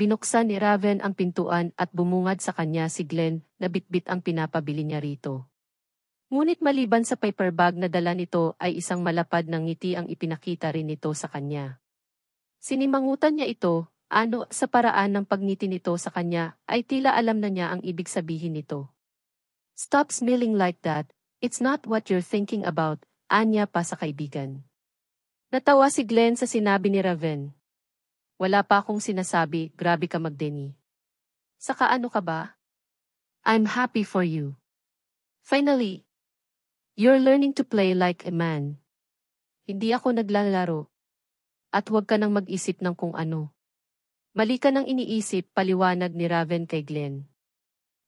Binuksan ni Raven ang pintuan at bumungad sa kanya si Glenn na bitbit ang pinapabili niya rito. Ngunit maliban sa paper bag na dala nito ay isang malapad ng ngiti ang ipinakita rin nito sa kanya. Sinimangutan niya ito, ano sa paraan ng pagngiti nito sa kanya ay tila alam na niya ang ibig sabihin nito. Stop smiling like that, it's not what you're thinking about, anya pa sa kaibigan. Natawa si Glenn sa sinabi ni Raven. Wala pa akong sinasabi, grabe ka magdeni. Saka ano ka ba? I'm happy for you. Finally, you're learning to play like a man. Hindi ako naglalaro. At huwag ka nang mag-isip ng kung ano. Mali ka nang iniisip paliwanag ni Raven kay Glenn.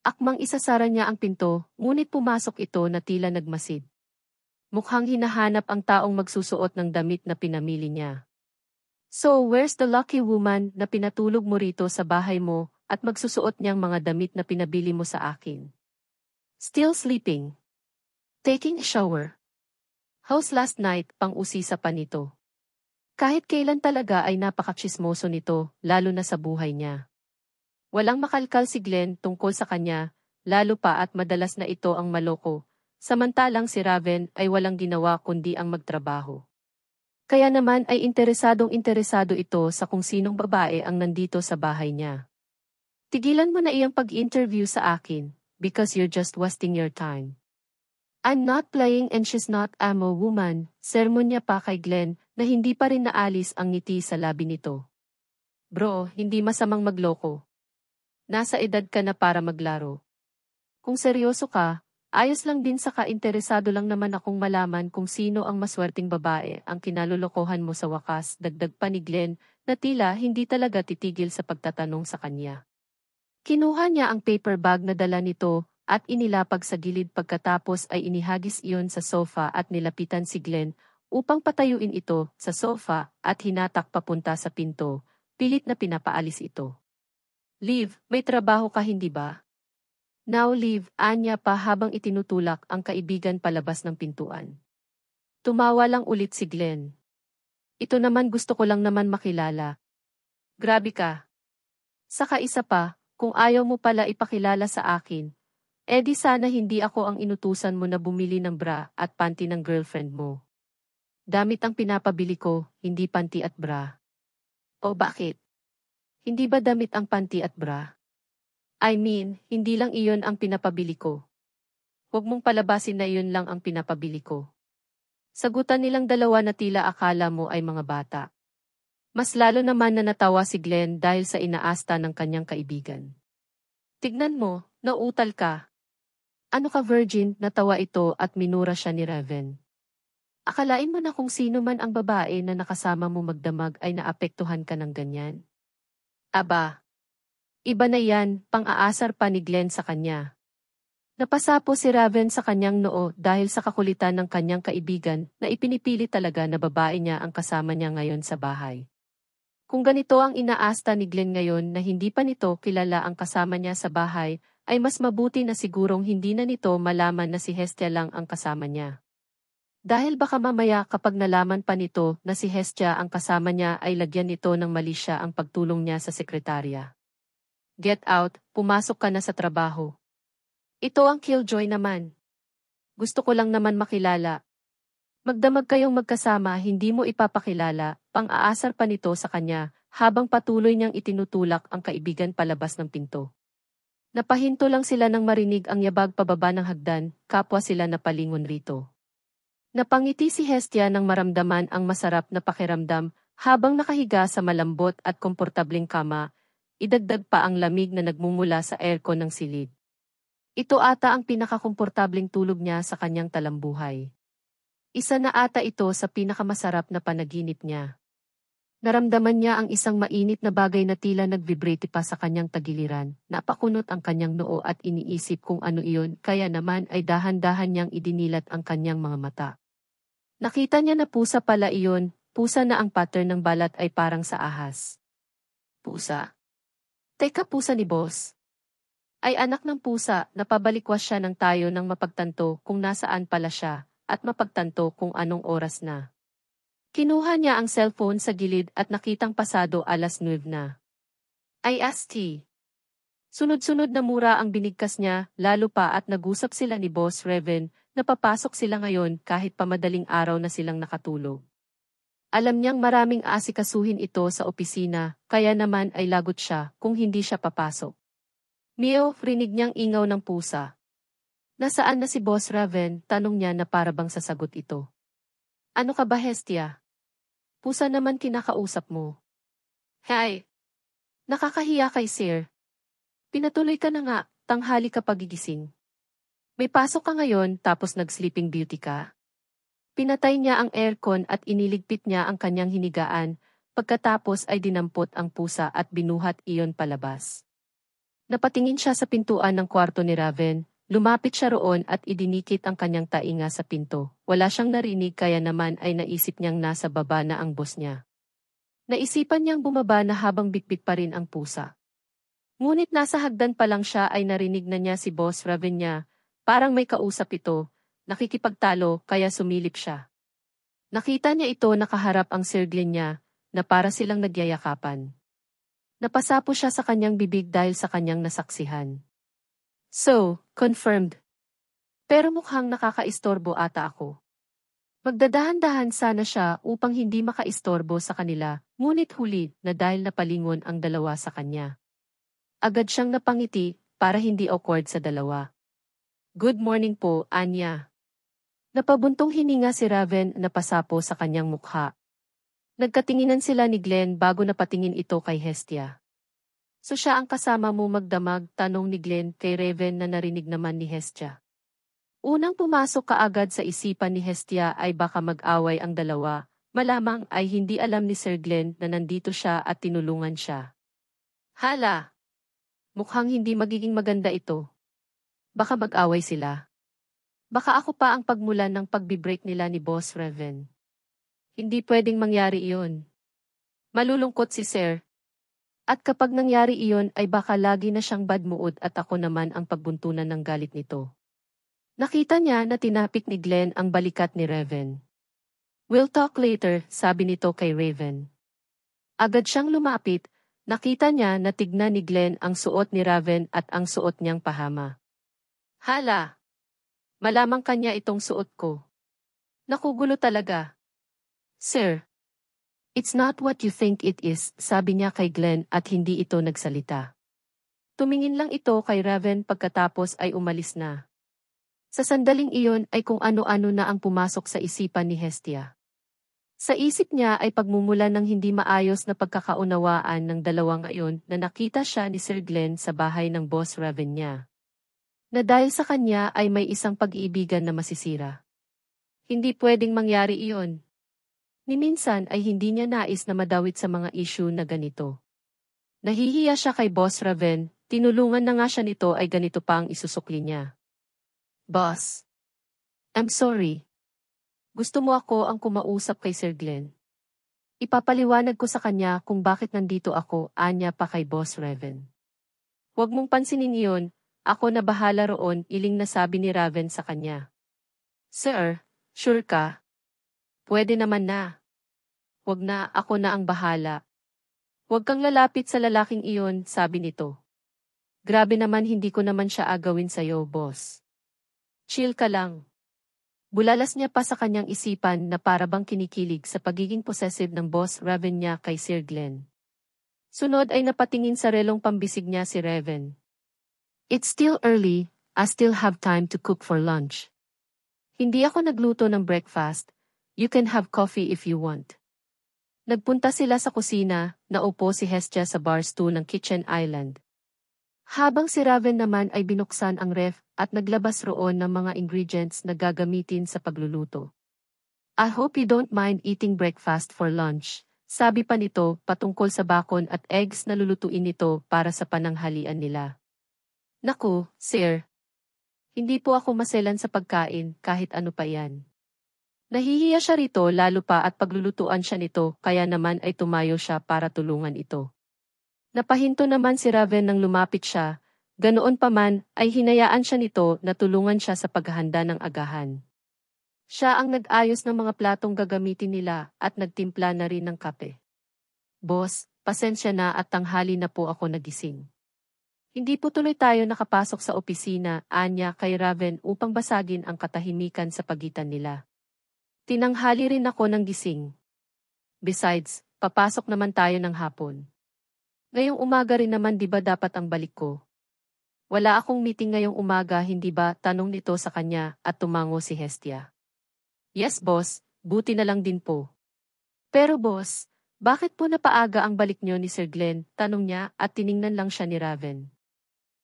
Akmang isasara niya ang pinto, ngunit pumasok ito na tila nagmasid. Mukhang hinahanap ang taong magsusuot ng damit na pinamili niya. So where's the lucky woman na pinatulog mo rito sa bahay mo at magsusuot niyang mga damit na pinabili mo sa akin? Still sleeping. Taking a shower. House last night, pang-usisa pa nito. Kahit kailan talaga ay napakatsismoso nito, lalo na sa buhay niya. Walang makalkal si Glenn tungkol sa kanya, lalo pa at madalas na ito ang maloko, samantalang si Raven ay walang ginawa kundi ang magtrabaho. Kaya naman ay interesadong interesado ito sa kung sinong babae ang nandito sa bahay niya. Tigilan mo na iyang pag-interview sa akin, because you're just wasting your time. I'm not playing and she's not a woman, sermon pa kay Glenn na hindi pa rin naalis ang ngiti sa labi nito. Bro, hindi masamang magloko. Nasa edad ka na para maglaro. Kung seryoso ka, Ayos lang din saka interesado lang naman akong malaman kung sino ang maswerting babae ang kinalolokohan mo sa wakas, dagdag pa ni Glenn, na tila hindi talaga titigil sa pagtatanong sa kanya. Kinuha niya ang paper bag na dala nito at inilapag sa gilid pagkatapos ay inihagis iyon sa sofa at nilapitan si Glenn upang patayuin ito sa sofa at hinatak papunta sa pinto, pilit na pinapaalis ito. Liv, may trabaho ka hindi ba? Now leave, anya pa habang itinutulak ang kaibigan palabas ng pintuan. Tumawa lang ulit si Glenn. Ito naman gusto ko lang naman makilala. Grabe ka. Saka isa pa, kung ayaw mo pala ipakilala sa akin, edi eh sana hindi ako ang inutusan mo na bumili ng bra at panty ng girlfriend mo. Damit ang pinapabili ko, hindi panty at bra. O bakit? Hindi ba damit ang panty at bra? I mean, hindi lang iyon ang pinapabili ko. Huwag mong palabasin na iyon lang ang pinapabili ko. Sagutan nilang dalawa na tila akala mo ay mga bata. Mas lalo naman na natawa si Glenn dahil sa inaasta ng kanyang kaibigan. Tignan mo, nautal ka. Ano ka virgin, natawa ito at minura siya ni Raven. Akalain mo na kung sino man ang babae na nakasama mo magdamag ay naapektuhan ka ng ganyan. Aba, Iba na yan, pang-aasar pa ni Glenn sa kanya. Napasapo si Raven sa kanyang noo dahil sa kakulitan ng kanyang kaibigan na ipinipili talaga na babae niya ang kasama niya ngayon sa bahay. Kung ganito ang inaasta ni Glenn ngayon na hindi pa nito kilala ang kasama niya sa bahay, ay mas mabuti na sigurong hindi na nito malaman na si Hestia lang ang kasama niya. Dahil baka mamaya kapag nalaman pa nito na si Hestia ang kasama niya ay lagyan nito ng mali siya ang pagtulong niya sa sekretarya get out, pumasok ka na sa trabaho. Ito ang killjoy naman. Gusto ko lang naman makilala. Magdamag kayong magkasama hindi mo ipapakilala, pang-aasar pa nito sa kanya, habang patuloy niyang itinutulak ang kaibigan palabas ng pinto. Napahinto lang sila nang marinig ang yabag pababa ng hagdan, kapwa sila napalingon rito. Napangiti si Hestia nang maramdaman ang masarap na pakiramdam habang nakahiga sa malambot at komportableng kama, idagdag pa ang lamig na nagmumula sa aircon ng silid. Ito ata ang pinakakomportabling tulog niya sa kanyang talambuhay. Isa na ata ito sa pinakamasarap na panaginip niya. Naramdaman niya ang isang mainit na bagay na tila nagbibrate pa sa kanyang tagiliran. Napakunot ang kanyang noo at iniisip kung ano iyon, kaya naman ay dahan-dahan niyang idinilat ang kanyang mga mata. Nakita niya na pusa pala iyon, pusa na ang pattern ng balat ay parang sa ahas. Pusa. Teka pusa ni boss. Ay anak ng pusa, napabalikwas siya ng tayo ng mapagtanto kung nasaan pala siya, at mapagtanto kung anong oras na. Kinuha niya ang cellphone sa gilid at nakitang pasado alas 9 na. Ay asti. Sunod-sunod na mura ang binigkas niya, lalo pa at nagusap sila ni Boss Reven napapasok sila ngayon kahit pamadaling araw na silang nakatulog. Alam niyang maraming aasikasuhin ito sa opisina, kaya naman ay lagot siya kung hindi siya papasok. Mio, rinig niyang ingaw ng pusa. Nasaan na si Boss Raven? Tanong niya na para bang sasagot ito. Ano ka ba, Hestia? Pusa naman kinakausap mo. Hey! Nakakahiya kay Sir. Pinatuloy ka na nga, tanghali ka pagigising. May pasok ka ngayon tapos nag-sleeping beauty ka. Pinatay niya ang aircon at iniligpit niya ang kanyang hinigaan, pagkatapos ay dinampot ang pusa at binuhat iyon palabas. Napatingin siya sa pintuan ng kwarto ni Raven, lumapit siya roon at idinikit ang kanyang tainga sa pinto. Wala siyang narinig kaya naman ay naisip niyang nasa baba na ang boss niya. Naisipan niyang bumaba na habang bitbit pa rin ang pusa. Ngunit nasa hagdan pa lang siya ay narinig na niya si Boss Raven niya, parang may kausap ito, Nakikipagtalo kaya sumilip siya. Nakita niya ito nakaharap ang Sir Glenn niya na para silang nagyayakapan. Napasapo siya sa kanyang bibig dahil sa kanyang nasaksihan. So, confirmed. Pero mukhang nakakaistorbo ata ako. Magdadahan-dahan sana siya upang hindi makaistorbo sa kanila, ngunit huli na dahil napalingon ang dalawa sa kanya. Agad siyang napangiti para hindi awkward sa dalawa. Good morning po, Anya. Napabuntong hininga si Raven na pasapo sa kanyang mukha. Nagkatinginan sila ni Glenn bago napatingin ito kay Hestia. So siya ang kasama mo magdamag, tanong ni Glenn kay Raven na narinig naman ni Hestia. Unang pumasok kaagad sa isipan ni Hestia ay baka mag-away ang dalawa, malamang ay hindi alam ni Sir Glenn na nandito siya at tinulungan siya. Hala! Mukhang hindi magiging maganda ito. Baka mag-away sila. Baka ako pa ang pagmulan ng pagbibreak nila ni Boss Reven. Hindi pwedeng mangyari iyon. Malulungkot si Sir. At kapag nangyari iyon ay baka lagi na siyang badmuod at ako naman ang pagbuntunan ng galit nito. Nakita niya na tinapik ni Glenn ang balikat ni Reven. We'll talk later, sabi nito kay Raven. Agad siyang lumapit, nakita niya na tignan ni Glenn ang suot ni Raven at ang suot niyang pahama. Hala! Malamang kanya itong suot ko. Nakugulo talaga. Sir. It's not what you think it is, sabi niya kay Glenn at hindi ito nagsalita. Tumingin lang ito kay Raven pagkatapos ay umalis na. Sa sandaling iyon ay kung ano-ano na ang pumasok sa isipan ni Hestia. Sa isip niya ay pagmumula ng hindi maayos na pagkakaunawaan ng dalawang ngayon na nakita siya ni Sir Glenn sa bahay ng boss Raven niya na dahil sa kanya ay may isang pag-iibigan na masisira. Hindi pwedeng mangyari iyon. Niminsan ay hindi niya nais na madawit sa mga issue na ganito. Nahihiya siya kay Boss Raven, tinulungan na nga siya nito ay ganito pa ang isusukli niya. Boss. I'm sorry. Gusto mo ako ang kumausap kay Sir Glenn. Ipapaliwanag ko sa kanya kung bakit nandito ako, anya pa kay Boss Raven. Huwag mong pansinin iyon, ako na bahala roon, iling nasabi ni Raven sa kanya. Sir, sure ka? Pwede naman na. Huwag na, ako na ang bahala. Huwag kang lalapit sa lalaking iyon, sabi nito. Grabe naman hindi ko naman siya agawin sa'yo, boss. Chill ka lang. Bulalas niya pa sa kanyang isipan na parabang kinikilig sa pagiging possessive ng boss Raven niya kay Sir Glenn. Sunod ay napatingin sa relong pambisig niya si Raven. It's still early, I still have time to cook for lunch. Hindi ako nagluto ng breakfast, you can have coffee if you want. Nagpunta sila sa kusina, naupo si Hestia sa bar stool ng kitchen island. Habang si Raven naman ay binuksan ang ref at naglabas roon ng mga ingredients na gagamitin sa pagluluto. I hope you don't mind eating breakfast for lunch, sabi pa nito patungkol sa bacon at eggs na lulutuin nito para sa pananghalian nila. Naku, sir. Hindi po ako maselan sa pagkain kahit ano pa yan. Nahihiya siya rito lalo pa at paglulutuan siya nito kaya naman ay tumayo siya para tulungan ito. Napahinto naman si Raven nang lumapit siya, ganoon pa man ay hinayaan siya nito na tulungan siya sa paghahanda ng agahan. Siya ang nag-ayos ng mga platong gagamitin nila at nagtimpla na rin ng kape. Boss, pasensya na at tanghali na po ako nagising. Hindi po tuloy tayo nakapasok sa opisina, anya kay Raven upang basagin ang katahimikan sa pagitan nila. Tinanghali rin ako ng gising. Besides, papasok naman tayo ng hapon. Ngayong umaga rin naman 'di ba dapat ang balik ko? Wala akong meeting ngayong umaga, hindi ba? Tanong nito sa kanya at tumango si Hestia. Yes, boss. Buti na lang din po. Pero boss, bakit po napaaga ang balik niyo ni Sir Glenn? Tanong niya at tiningnan lang siya ni Raven.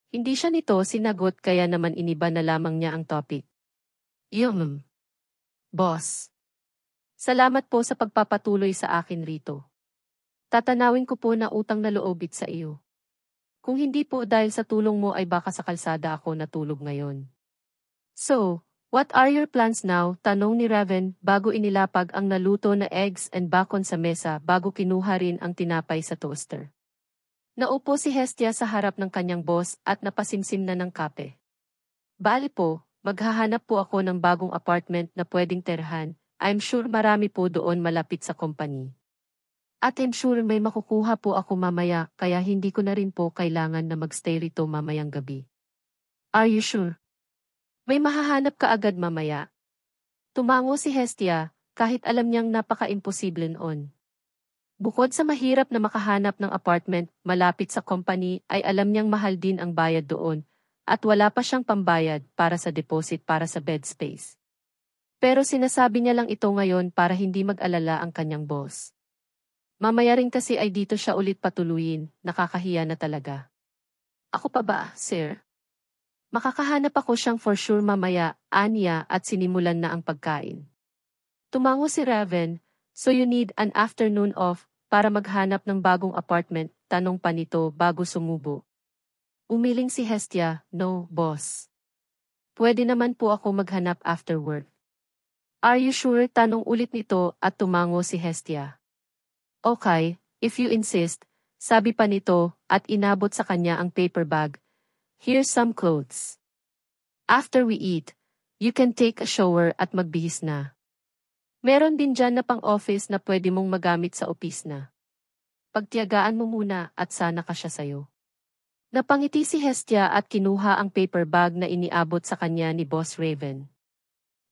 Hindi siya nito sinagot kaya naman iniba na lamang niya ang topic. Yum. Boss. Salamat po sa pagpapatuloy sa akin rito. Tatanawin ko po na utang na loobit sa iyo. Kung hindi po dahil sa tulong mo ay baka sa kalsada ako natulog ngayon. So, What are your plans now? Tanong ni Raven bago inilapag ang naluto na eggs and bacon sa mesa bago kinuha rin ang tinapay sa toaster. Naupo si Hestia sa harap ng kanyang boss at napasimsim na ng kape. Bali po, maghahanap po ako ng bagong apartment na pwedeng terhan. I'm sure marami po doon malapit sa company. At I'm sure may makukuha po ako mamaya kaya hindi ko na rin po kailangan na magstay rito mamayang gabi. Are you sure? May mahahanap ka agad mamaya. Tumango si Hestia, kahit alam niyang napaka-imposible noon. Bukod sa mahirap na makahanap ng apartment malapit sa company ay alam niyang mahal din ang bayad doon at wala pa siyang pambayad para sa deposit para sa bed space. Pero sinasabi niya lang ito ngayon para hindi mag-alala ang kanyang boss. Mamaya rin kasi ay dito siya ulit patuluyin, nakakahiya na talaga. Ako pa ba, sir? Makakahanap ako siyang for sure mamaya, anya at sinimulan na ang pagkain. Tumango si Raven, so you need an afternoon off para maghanap ng bagong apartment, tanong pa nito bago sumubo. Umiling si Hestia, no, boss. Pwede naman po ako maghanap afterward. Are you sure? Tanong ulit nito at tumango si Hestia. Okay, if you insist, sabi pa nito at inabot sa kanya ang paper bag. Here's some clothes. After we eat, you can take a shower at magbihis na. Meron din dyan na pang-office na pwede mong magamit sa opisna. Pagtiyagaan mo muna at sana ka siya sayo. Napangiti si Hestia at kinuha ang paper bag na iniabot sa kanya ni Boss Raven.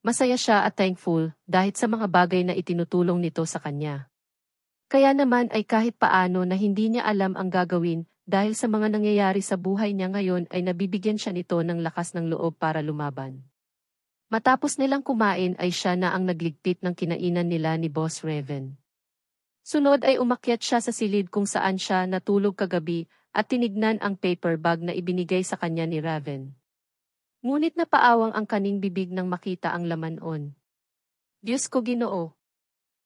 Masaya siya at thankful dahil sa mga bagay na itinutulong nito sa kanya. Kaya naman ay kahit paano na hindi niya alam ang gagawin dahil sa mga nangyayari sa buhay niya ngayon ay nabibigyan siya nito ng lakas ng loob para lumaban. Matapos nilang kumain ay siya na ang nagligpit ng kinainan nila ni Boss Raven. Sunod ay umakyat siya sa silid kung saan siya natulog kagabi at tinignan ang paper bag na ibinigay sa kanya ni Raven. Ngunit napaawang ang kaning bibig nang makita ang laman on. Diyos ko ginoo.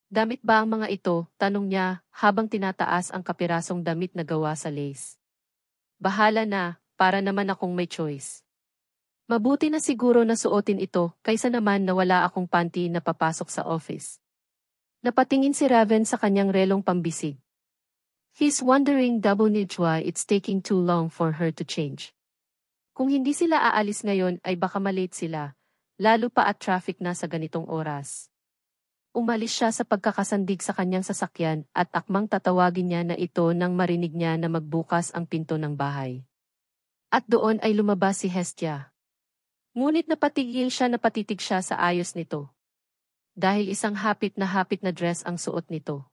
Damit ba ang mga ito? Tanong niya habang tinataas ang kapirasong damit na gawa sa lace. Bahala na, para naman akong may choice. Mabuti na siguro na suotin ito kaysa naman na wala akong panty na papasok sa office. Napatingin si Raven sa kanyang relong pambisig. He's wondering double why it's taking too long for her to change. Kung hindi sila aalis ngayon ay baka malate sila, lalo pa at traffic na sa ganitong oras. Umalis siya sa pagkakasandig sa kanyang sasakyan at akmang tatawagin niya na ito nang marinig niya na magbukas ang pinto ng bahay. At doon ay lumabas si Hestia. Ngunit napatigil siya na patitig siya sa ayos nito. Dahil isang hapit na hapit na dress ang suot nito.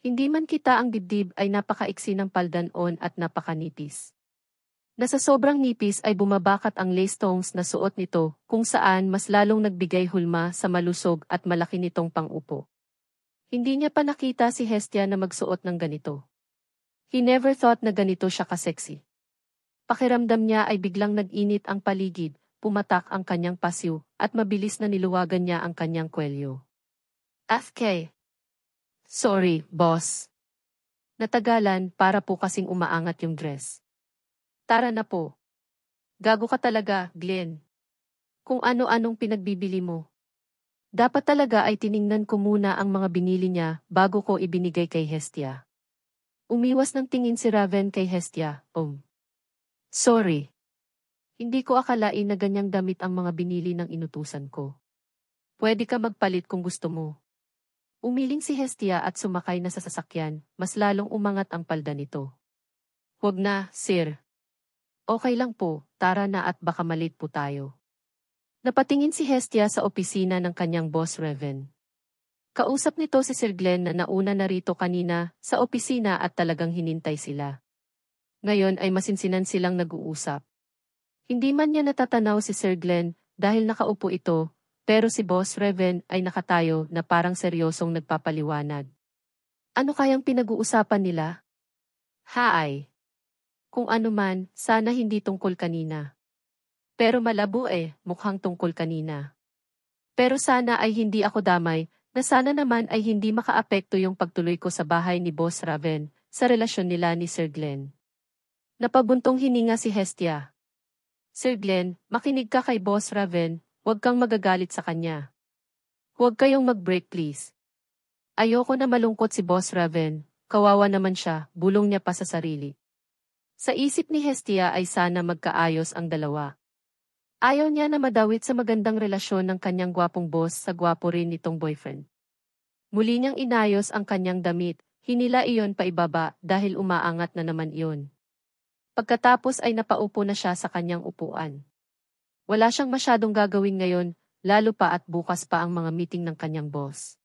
Hindi man kita ang dibdib ay napakaiksi ng paldanon at napakanipis. Nasa sobrang nipis ay bumabakat ang lace tones na suot nito kung saan mas lalong nagbigay hulma sa malusog at malaki nitong pangupo. Hindi niya pa nakita si Hestia na magsuot ng ganito. He never thought na ganito siya kaseksi. Pakiramdam niya ay biglang nag-init ang paligid pumatak ang kanyang pasiw, at mabilis na niluwagan niya ang kanyang kwelyo. FK. Sorry, boss. Natagalan para po kasing umaangat yung dress. Tara na po. Gago ka talaga, Glenn. Kung ano-anong pinagbibili mo. Dapat talaga ay tiningnan ko muna ang mga binili niya bago ko ibinigay kay Hestia. Umiwas ng tingin si Raven kay Hestia, om. Um. Sorry. Hindi ko akalain na ganyang damit ang mga binili ng inutusan ko. Pwede ka magpalit kung gusto mo. Umiling si Hestia at sumakay na sa sasakyan, mas lalong umangat ang palda nito. Huwag na, sir. Okay lang po, tara na at baka malit po tayo. Napatingin si Hestia sa opisina ng kanyang boss Reven. Kausap nito si Sir Glenn na nauna na rito kanina sa opisina at talagang hinintay sila. Ngayon ay masinsinan silang nag-uusap. Hindi man niya natatanaw si Sir Glenn dahil nakaupo ito, pero si Boss Reven ay nakatayo na parang seryosong nagpapaliwanag. Ano kayang pinag-uusapan nila? Haay. Kung ano man, sana hindi tungkol kanina. Pero malabo eh, mukhang tungkol kanina. Pero sana ay hindi ako damay, na sana naman ay hindi makaapekto yung pagtuloy ko sa bahay ni Boss Raven sa relasyon nila ni Sir Glenn. Napabuntong hininga si Hestia. Sir Glenn, makinig ka kay Boss Raven, huwag kang magagalit sa kanya. Huwag kayong mag-break please. Ayoko na malungkot si Boss Raven, kawawa naman siya, bulong niya pa sa sarili. Sa isip ni Hestia ay sana magkaayos ang dalawa. Ayaw niya na madawit sa magandang relasyon ng kanyang gwapong boss sa gwapo rin nitong boyfriend. Muli niyang inayos ang kanyang damit, hinila iyon pa ibaba dahil umaangat na naman iyon. Pagkatapos ay napaupo na siya sa kanyang upuan. Wala siyang masyadong gagawin ngayon, lalo pa at bukas pa ang mga meeting ng kanyang boss.